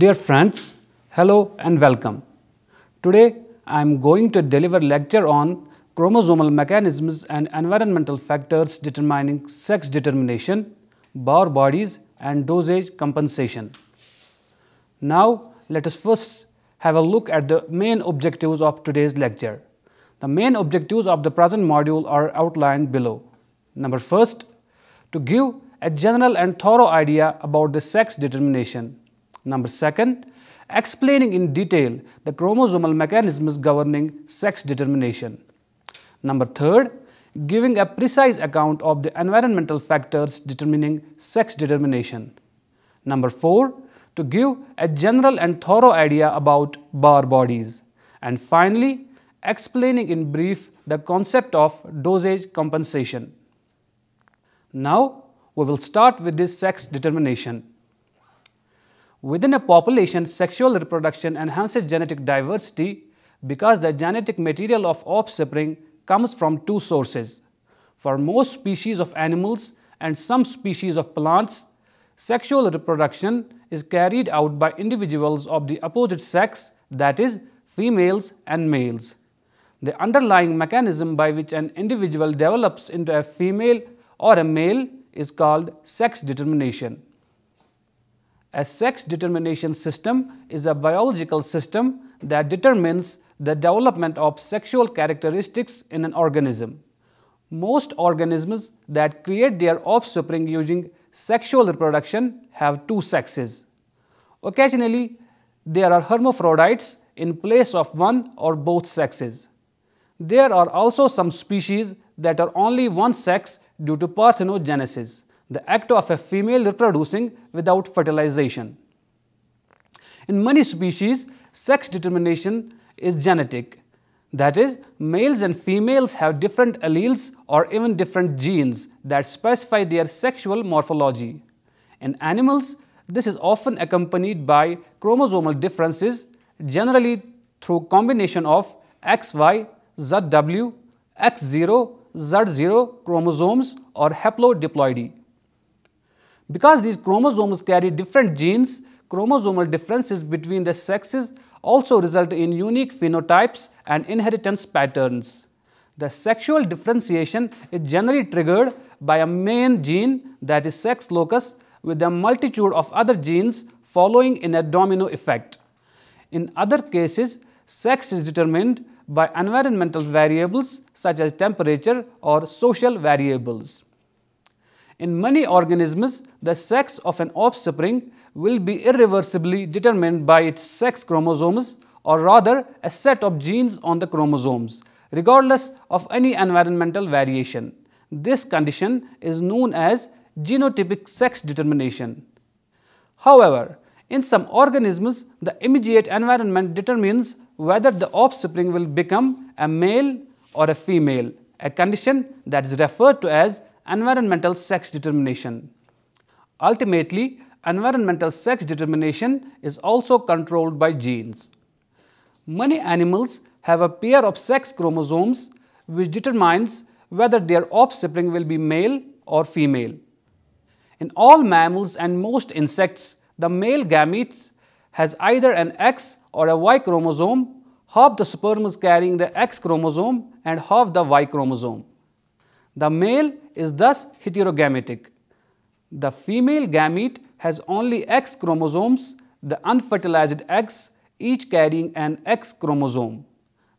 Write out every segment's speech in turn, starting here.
Dear friends, hello and welcome. Today I am going to deliver lecture on chromosomal mechanisms and environmental factors determining sex determination, bar bodies and dosage compensation. Now let us first have a look at the main objectives of today's lecture. The main objectives of the present module are outlined below. Number first, to give a general and thorough idea about the sex determination. Number second, explaining in detail the chromosomal mechanisms governing sex determination. Number third, giving a precise account of the environmental factors determining sex determination. Number four, to give a general and thorough idea about bar bodies. And finally, explaining in brief the concept of dosage compensation. Now, we will start with this sex determination. Within a population, sexual reproduction enhances genetic diversity because the genetic material of offspring comes from two sources. For most species of animals and some species of plants, sexual reproduction is carried out by individuals of the opposite sex that is females and males. The underlying mechanism by which an individual develops into a female or a male is called sex determination. A sex determination system is a biological system that determines the development of sexual characteristics in an organism. Most organisms that create their offspring using sexual reproduction have two sexes. Occasionally, there are hermaphrodites in place of one or both sexes. There are also some species that are only one sex due to parthenogenesis the act of a female reproducing without fertilization. In many species, sex determination is genetic. That is, males and females have different alleles or even different genes that specify their sexual morphology. In animals, this is often accompanied by chromosomal differences, generally through combination of XY, ZW, X0, Z0 chromosomes or haplodiploidy. Because these chromosomes carry different genes, chromosomal differences between the sexes also result in unique phenotypes and inheritance patterns. The sexual differentiation is generally triggered by a main gene that is sex locus with a multitude of other genes following in a domino effect. In other cases, sex is determined by environmental variables such as temperature or social variables. In many organisms, the sex of an offspring will be irreversibly determined by its sex chromosomes or rather a set of genes on the chromosomes, regardless of any environmental variation. This condition is known as genotypic sex determination. However, in some organisms, the immediate environment determines whether the offspring will become a male or a female, a condition that is referred to as environmental sex determination. Ultimately, environmental sex determination is also controlled by genes. Many animals have a pair of sex chromosomes which determines whether their offspring will be male or female. In all mammals and most insects, the male gametes has either an X or a Y chromosome, half the sperm is carrying the X chromosome and half the Y chromosome. The male is thus heterogametic. The female gamete has only X chromosomes, the unfertilized eggs each carrying an X chromosome.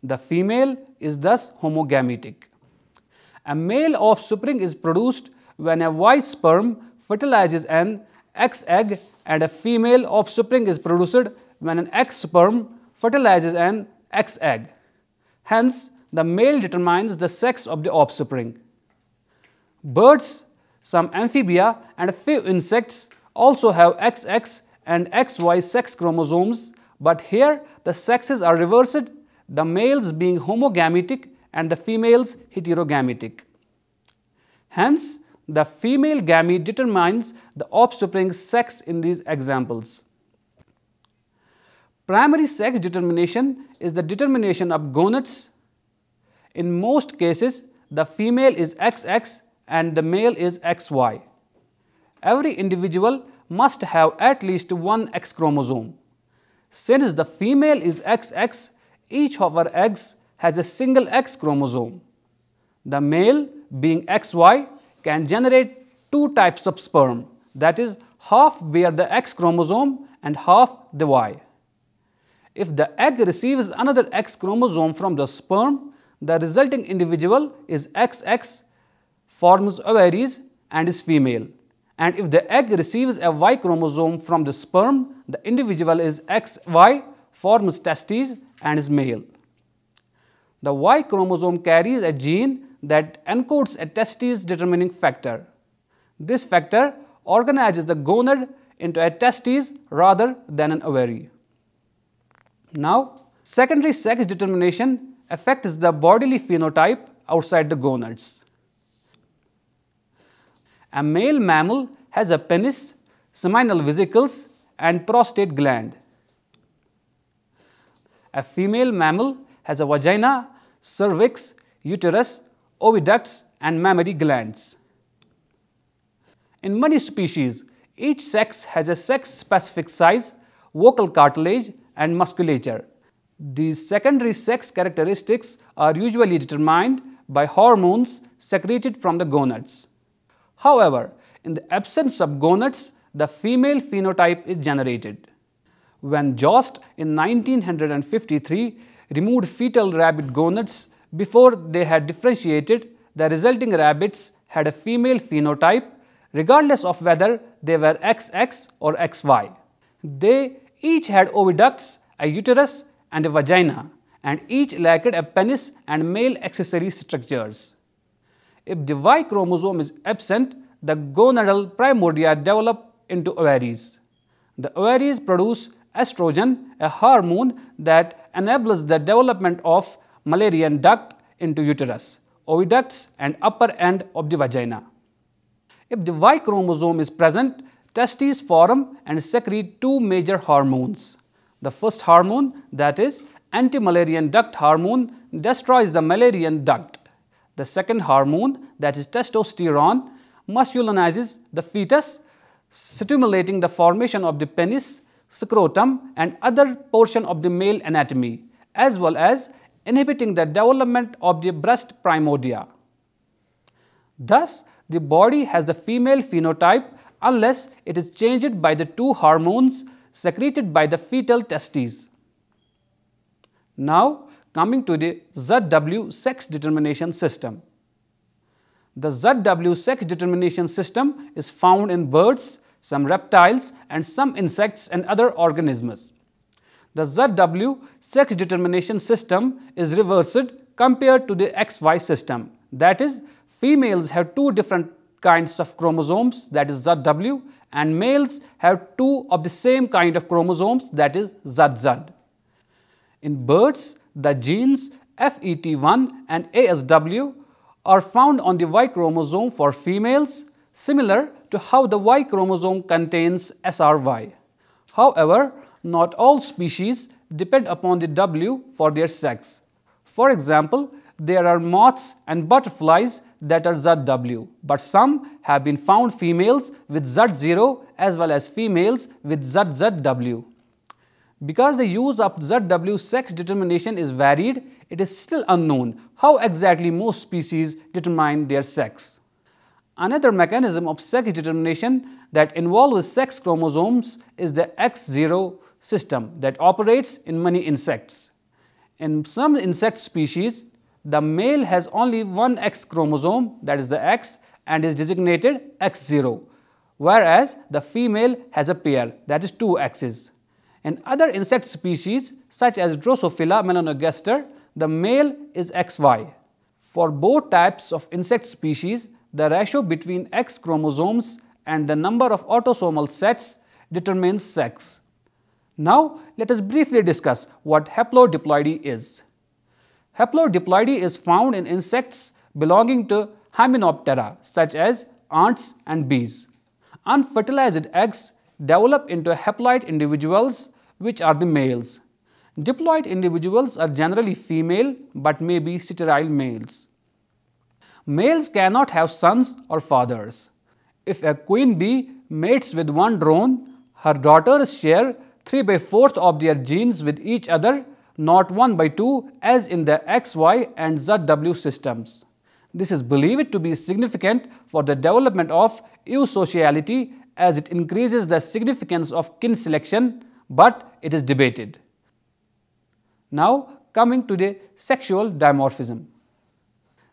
The female is thus homogametic. A male offspring is produced when a white sperm fertilizes an X egg and a female offspring is produced when an X sperm fertilizes an X egg. Hence, the male determines the sex of the offspring. Birds, some amphibia and a few insects also have XX and XY sex chromosomes but here the sexes are reversed, the males being homogametic and the females heterogametic. Hence, the female gamete determines the offspring's sex in these examples. Primary sex determination is the determination of gonads. In most cases, the female is XX and the male is XY. Every individual must have at least one X chromosome. Since the female is XX, each of her eggs has a single X chromosome. The male being XY can generate two types of sperm that is half bear the X chromosome and half the Y. If the egg receives another X chromosome from the sperm, the resulting individual is XX forms ovaries and is female. And if the egg receives a Y chromosome from the sperm, the individual is XY, forms testes and is male. The Y chromosome carries a gene that encodes a testes determining factor. This factor organizes the gonad into a testes rather than an ovary. Now, secondary sex determination affects the bodily phenotype outside the gonads. A male mammal has a penis, seminal vesicles and prostate gland. A female mammal has a vagina, cervix, uterus, oviducts and mammary glands. In many species, each sex has a sex-specific size, vocal cartilage and musculature. These secondary sex characteristics are usually determined by hormones secreted from the gonads. However, in the absence of gonads, the female phenotype is generated. When Jost in 1953 removed fetal rabbit gonads before they had differentiated, the resulting rabbits had a female phenotype regardless of whether they were XX or XY. They each had oviducts, a uterus and a vagina and each lacked a penis and male accessory structures. If the Y chromosome is absent, the gonadal primordia develop into ovaries. The ovaries produce estrogen, a hormone that enables the development of malarian duct into uterus, oviducts and upper end of the vagina. If the Y chromosome is present, testes form and secrete two major hormones. The first hormone that is anti-malarian duct hormone destroys the malarian duct the second hormone, that is testosterone, masculinizes the fetus, stimulating the formation of the penis, scrotum and other portion of the male anatomy, as well as inhibiting the development of the breast primordia. Thus, the body has the female phenotype unless it is changed by the two hormones secreted by the fetal testes. Now, Coming to the ZW sex determination system. The ZW sex determination system is found in birds, some reptiles and some insects and other organisms. The ZW sex determination system is reversed compared to the XY system. That is, females have two different kinds of chromosomes that is ZW and males have two of the same kind of chromosomes that is ZZ. In birds, the genes FET1 and ASW are found on the Y chromosome for females, similar to how the Y chromosome contains SRY. However, not all species depend upon the W for their sex. For example, there are moths and butterflies that are ZW, but some have been found females with Z0 as well as females with ZZW. Because the use of ZW sex determination is varied, it is still unknown how exactly most species determine their sex. Another mechanism of sex determination that involves sex chromosomes is the X0 system that operates in many insects. In some insect species, the male has only one X chromosome that is the X and is designated X0, whereas the female has a pair that is two X's. In other insect species, such as Drosophila melanogaster, the male is XY. For both types of insect species, the ratio between X chromosomes and the number of autosomal sets determines sex. Now, let us briefly discuss what haplodiploidy is. Haplodiploidy is found in insects belonging to Hymenoptera such as ants and bees. Unfertilized eggs develop into haploid individuals which are the males. Diploid individuals are generally female but may be sterile males. Males cannot have sons or fathers. If a queen bee mates with one drone, her daughters share 3 by 4th of their genes with each other, not 1 by 2 as in the XY and ZW systems. This is believed to be significant for the development of eusociality as it increases the significance of kin selection but it is debated. Now coming to the sexual dimorphism.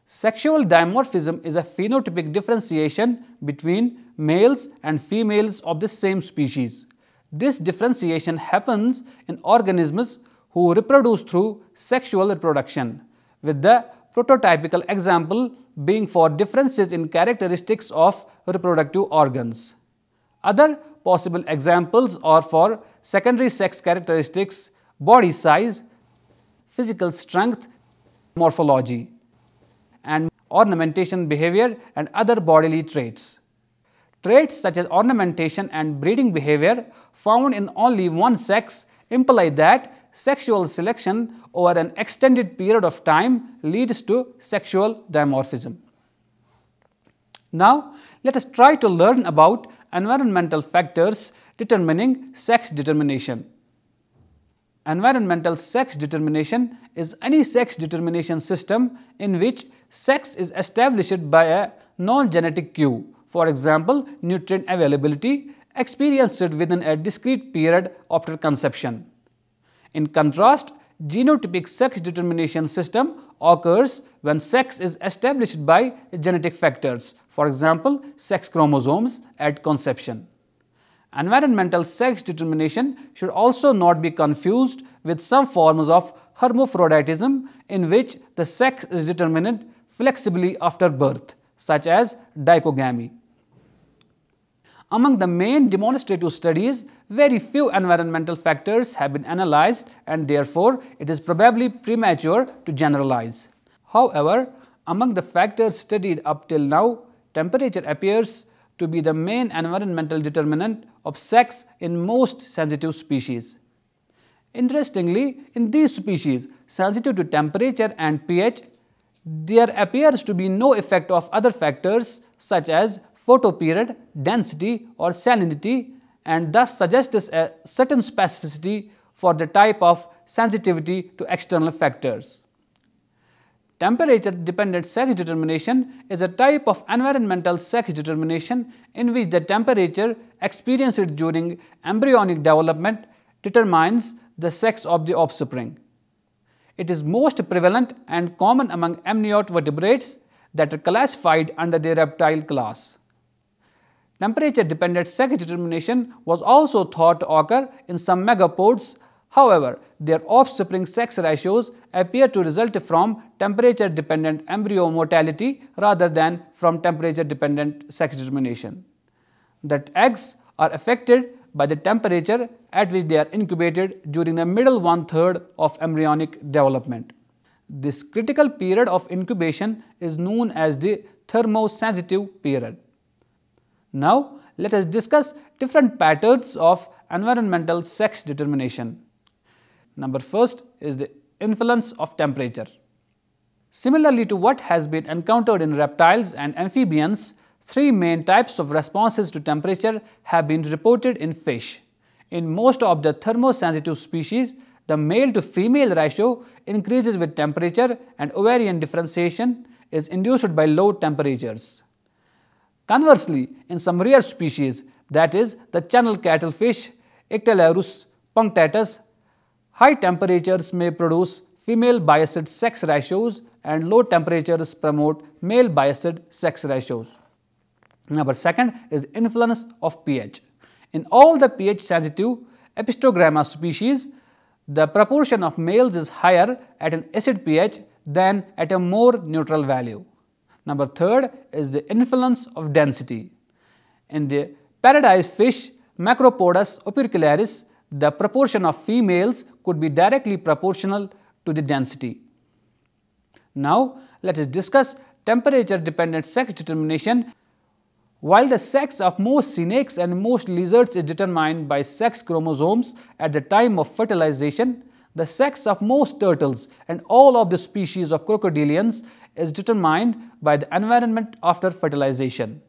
Sexual dimorphism is a phenotypic differentiation between males and females of the same species. This differentiation happens in organisms who reproduce through sexual reproduction, with the prototypical example being for differences in characteristics of reproductive organs. Other possible examples are for secondary sex characteristics, body size, physical strength, morphology, and ornamentation behavior and other bodily traits. Traits such as ornamentation and breeding behavior found in only one sex imply that sexual selection over an extended period of time leads to sexual dimorphism. Now, let us try to learn about environmental factors determining sex determination. Environmental sex determination is any sex determination system in which sex is established by a non-genetic cue. For example, nutrient availability experienced within a discrete period after conception. In contrast, genotypic sex determination system occurs when sex is established by genetic factors, for example, sex chromosomes at conception. Environmental sex determination should also not be confused with some forms of hermaphroditism in which the sex is determined flexibly after birth, such as dichogamy. Among the main demonstrative studies, very few environmental factors have been analyzed and therefore it is probably premature to generalize. However, among the factors studied up till now, temperature appears to be the main environmental determinant of sex in most sensitive species. Interestingly, in these species sensitive to temperature and pH, there appears to be no effect of other factors such as photoperiod, density or salinity and thus suggests a certain specificity for the type of sensitivity to external factors. Temperature dependent sex determination is a type of environmental sex determination in which the temperature experienced during embryonic development determines the sex of the offspring. It is most prevalent and common among amniote vertebrates that are classified under the reptile class. Temperature dependent sex determination was also thought to occur in some megapods However, their offspring sex ratios appear to result from temperature dependent embryo mortality rather than from temperature dependent sex determination. That eggs are affected by the temperature at which they are incubated during the middle one third of embryonic development. This critical period of incubation is known as the thermosensitive period. Now, let us discuss different patterns of environmental sex determination. Number first is the influence of temperature. Similarly to what has been encountered in reptiles and amphibians, three main types of responses to temperature have been reported in fish. In most of the thermosensitive species, the male to female ratio increases with temperature and ovarian differentiation is induced by low temperatures. Conversely, in some rare species, that is the channel catfish, fish, punctatus High temperatures may produce female biased sex ratios and low temperatures promote male biased sex ratios. Number second is influence of pH. In all the pH sensitive Epistogramma species, the proportion of males is higher at an acid pH than at a more neutral value. Number third is the influence of density. In the paradise fish Macropodus opercularis, the proportion of females could be directly proportional to the density. Now, let us discuss temperature dependent sex determination. While the sex of most snakes and most lizards is determined by sex chromosomes at the time of fertilization, the sex of most turtles and all of the species of crocodilians is determined by the environment after fertilization.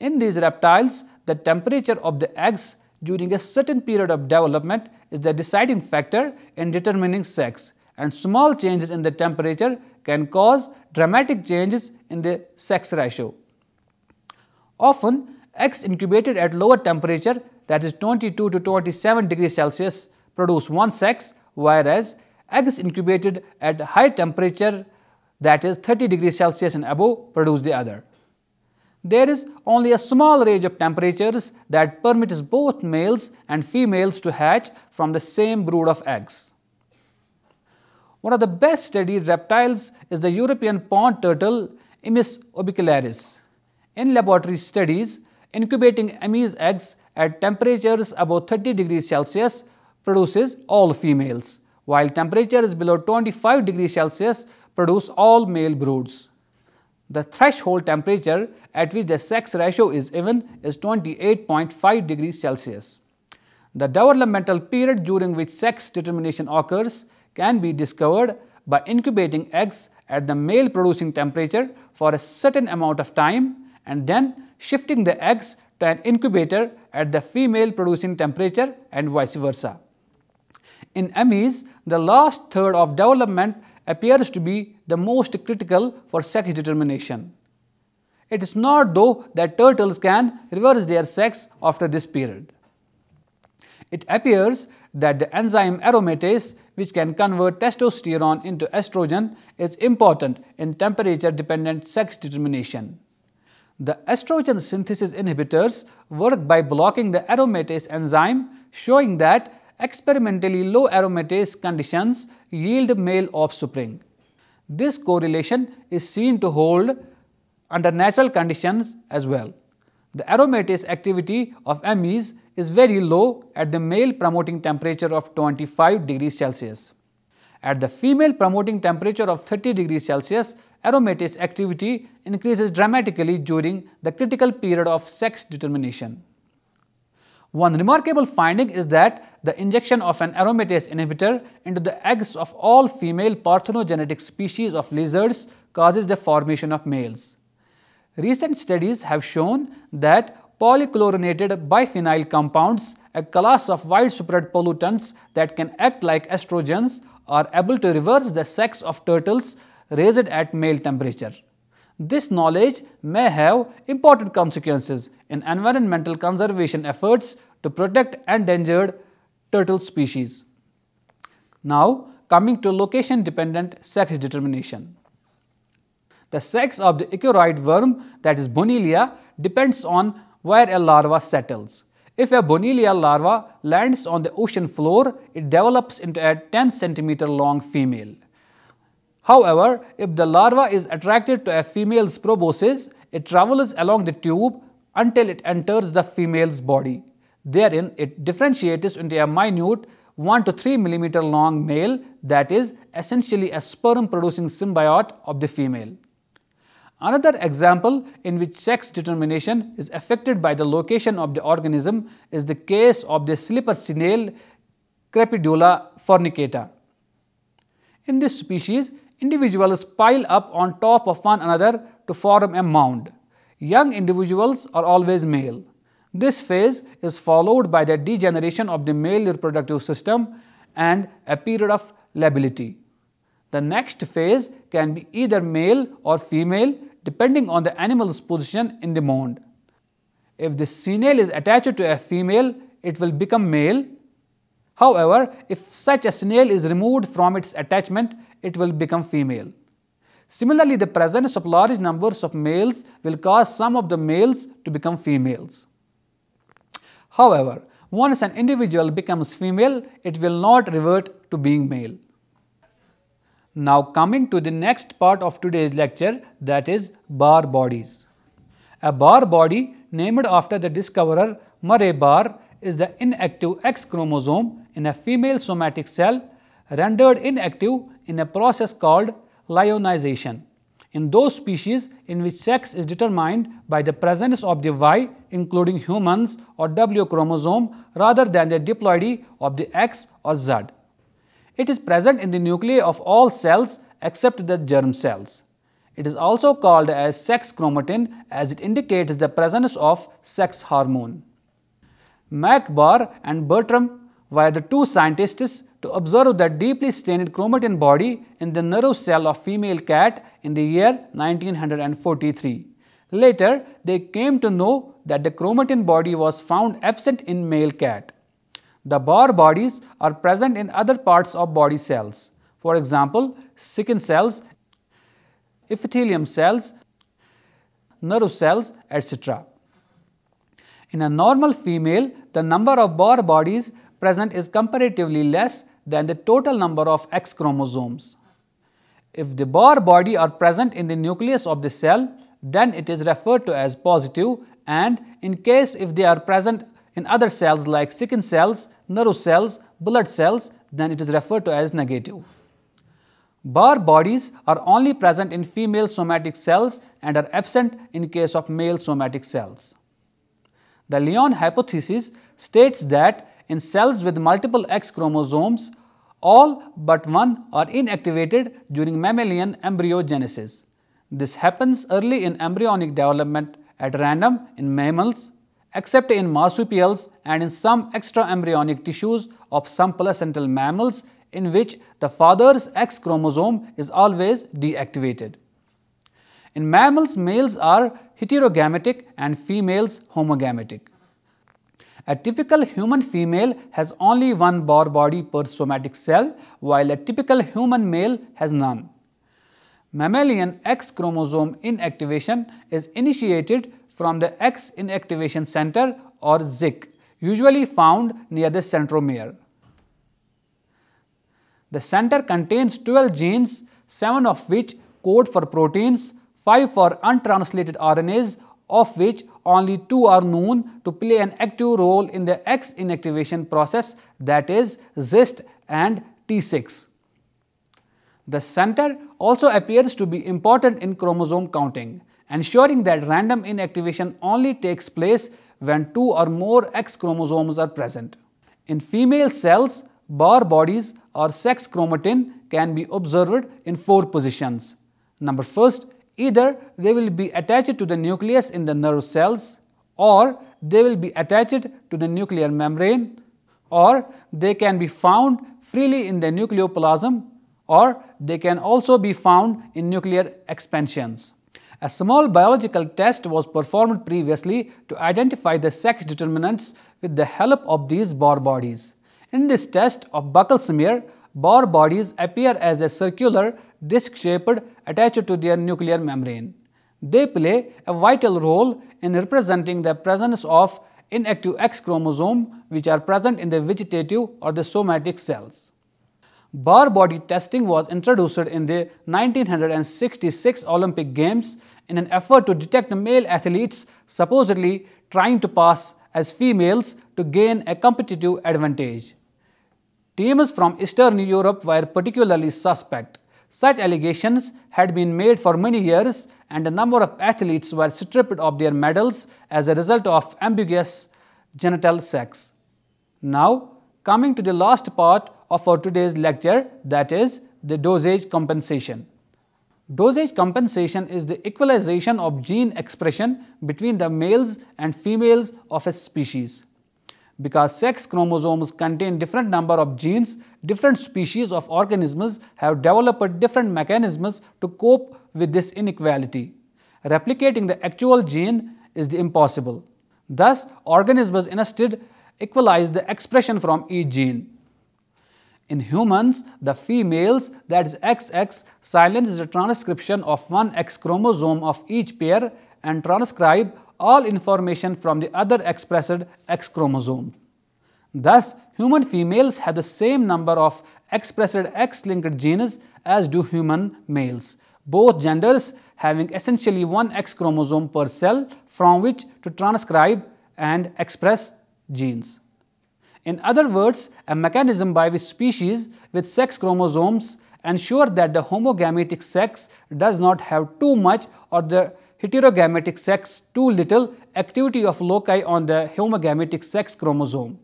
In these reptiles, the temperature of the eggs during a certain period of development is the deciding factor in determining sex and small changes in the temperature can cause dramatic changes in the sex ratio. Often, eggs incubated at lower temperature that is 22 to 27 degrees Celsius produce one sex whereas eggs incubated at high temperature that is 30 degrees Celsius and above produce the other. There is only a small range of temperatures that permits both males and females to hatch from the same brood of eggs. One of the best studied reptiles is the European pond turtle Emys orbicularis. In laboratory studies, incubating Emys eggs at temperatures above 30 degrees Celsius produces all females, while temperatures below 25 degrees Celsius produce all male broods. The threshold temperature at which the sex ratio is even is 28.5 degrees Celsius. The developmental period during which sex determination occurs can be discovered by incubating eggs at the male producing temperature for a certain amount of time and then shifting the eggs to an incubator at the female producing temperature and vice versa. In Amis, the last third of development appears to be the most critical for sex determination. It is not though that turtles can reverse their sex after this period. It appears that the enzyme aromatase which can convert testosterone into estrogen is important in temperature dependent sex determination. The estrogen synthesis inhibitors work by blocking the aromatase enzyme showing that experimentally low aromatase conditions yield male offspring. This correlation is seen to hold under natural conditions as well. The aromatase activity of MEs is very low at the male promoting temperature of 25 degrees Celsius. At the female promoting temperature of 30 degrees Celsius, aromatase activity increases dramatically during the critical period of sex determination. One remarkable finding is that the injection of an aromatase inhibitor into the eggs of all female parthenogenetic species of lizards causes the formation of males. Recent studies have shown that polychlorinated biphenyl compounds, a class of widespread pollutants that can act like estrogens, are able to reverse the sex of turtles raised at male temperature. This knowledge may have important consequences in environmental conservation efforts to protect endangered turtle species. Now, coming to location dependent sex determination. The sex of the echoroid worm that is Bonilia depends on where a larva settles. If a Bonilia larva lands on the ocean floor, it develops into a 10 centimeter long female. However, if the larva is attracted to a female's proboscis, it travels along the tube until it enters the female's body. Therein, it differentiates into a minute 1 to 3 millimeter long male that is essentially a sperm producing symbiote of the female. Another example in which sex determination is affected by the location of the organism is the case of the slipper snail Crepidula fornicata. In this species, individuals pile up on top of one another to form a mound. Young individuals are always male. This phase is followed by the degeneration of the male reproductive system and a period of lability. The next phase can be either male or female depending on the animal's position in the mound. If the senile is attached to a female, it will become male. However, if such a snail is removed from its attachment, it will become female. Similarly, the presence of large numbers of males will cause some of the males to become females. However, once an individual becomes female, it will not revert to being male. Now coming to the next part of today's lecture that is bar bodies. A bar body named after the discoverer Murray Barr is the inactive X chromosome in a female somatic cell rendered inactive in a process called lionization in those species in which sex is determined by the presence of the Y including humans or W chromosome rather than the diploidy of the X or Z. It is present in the nuclei of all cells except the germ cells. It is also called as sex chromatin as it indicates the presence of sex hormone. Mac Barr and Bertram were the two scientists to observe the deeply stained chromatin body in the nerve cell of female cat in the year 1943. Later, they came to know that the chromatin body was found absent in male cat. The bar bodies are present in other parts of body cells. For example, skin cells, epithelium cells, nerve cells, etc. In a normal female, the number of bar bodies present is comparatively less than the total number of X chromosomes. If the bar body are present in the nucleus of the cell, then it is referred to as positive and in case if they are present in other cells like skin cells, nerve cells, blood cells, then it is referred to as negative. Bar bodies are only present in female somatic cells and are absent in case of male somatic cells. The Lyon hypothesis states that in cells with multiple X chromosomes, all but one are inactivated during mammalian embryogenesis. This happens early in embryonic development at random in mammals, except in marsupials and in some extraembryonic tissues of some placental mammals in which the father's X chromosome is always deactivated. In mammals, males are heterogametic and females homogametic. A typical human female has only one bar body per somatic cell, while a typical human male has none. Mammalian X chromosome inactivation is initiated from the X inactivation center or ZIC, usually found near the centromere. The center contains 12 genes, 7 of which code for proteins, 5 for untranslated RNAs, of which only two are known to play an active role in the X inactivation process that is ZIST and T6. The center also appears to be important in chromosome counting, ensuring that random inactivation only takes place when two or more X chromosomes are present. In female cells, bar bodies or sex chromatin can be observed in four positions. Number first Either they will be attached to the nucleus in the nerve cells or they will be attached to the nuclear membrane or they can be found freely in the nucleoplasm or they can also be found in nuclear expansions. A small biological test was performed previously to identify the sex determinants with the help of these Bohr bodies. In this test of buckle smear, Bohr bodies appear as a circular disc shaped attached to their nuclear membrane. They play a vital role in representing the presence of inactive X chromosome which are present in the vegetative or the somatic cells. Bar body testing was introduced in the 1966 Olympic Games in an effort to detect male athletes supposedly trying to pass as females to gain a competitive advantage. Teams from Eastern Europe were particularly suspect. Such allegations had been made for many years and a number of athletes were stripped of their medals as a result of ambiguous genital sex. Now, coming to the last part of our today's lecture that is the dosage compensation. Dosage compensation is the equalization of gene expression between the males and females of a species because sex chromosomes contain different number of genes, different species of organisms have developed different mechanisms to cope with this inequality. Replicating the actual gene is the impossible. Thus, organisms instead equalize the expression from each gene. In humans, the females that is XX is the transcription of one X chromosome of each pair and transcribe all information from the other expressed X chromosome. Thus, human females have the same number of expressed X-linked genes as do human males, both genders having essentially one X chromosome per cell from which to transcribe and express genes. In other words, a mechanism by which species with sex chromosomes ensure that the homogametic sex does not have too much or the heterogametic sex too little activity of loci on the homogametic sex chromosome.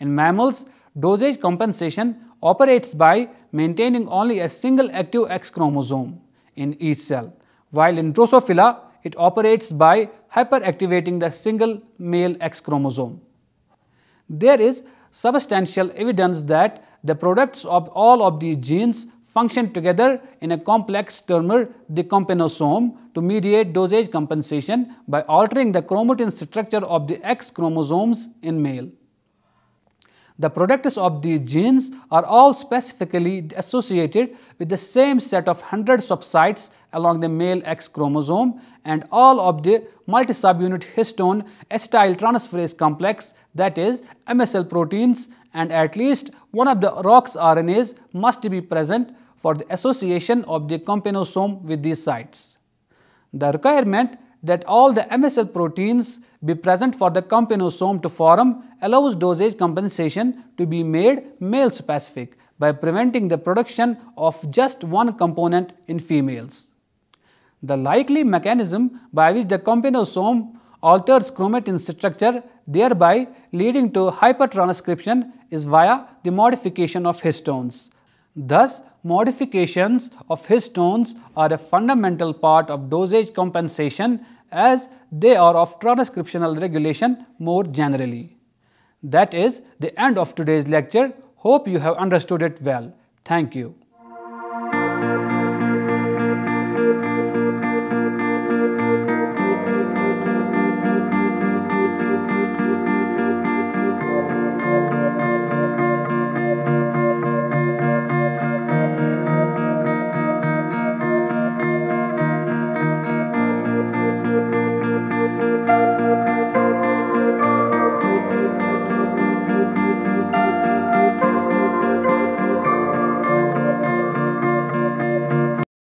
In mammals, dosage compensation operates by maintaining only a single active X chromosome in each cell, while in Drosophila, it operates by hyperactivating the single male X chromosome. There is substantial evidence that the products of all of these genes function together in a complex termer decompenosome to mediate dosage compensation by altering the chromatin structure of the X chromosomes in male. The products of these genes are all specifically associated with the same set of hundreds of sites along the male X chromosome and all of the multi-subunit histone acetyltransferase complex that is MSL proteins and at least one of the ROX RNAs must be present for the association of the compenosome with these sites. The requirement that all the MSL proteins be present for the compenosome to form allows dosage compensation to be made male specific by preventing the production of just one component in females. The likely mechanism by which the compenosome alters chromatin structure thereby leading to hypertranscription is via the modification of histones Thus, modifications of histones are a fundamental part of dosage compensation as they are of transcriptional regulation more generally. That is the end of today's lecture. Hope you have understood it well. Thank you.